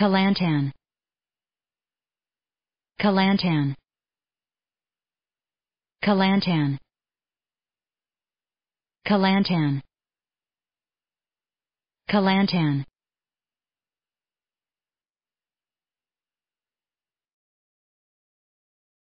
Kalantan. Kalantan. Kalantan. Kalantan. Kalantan.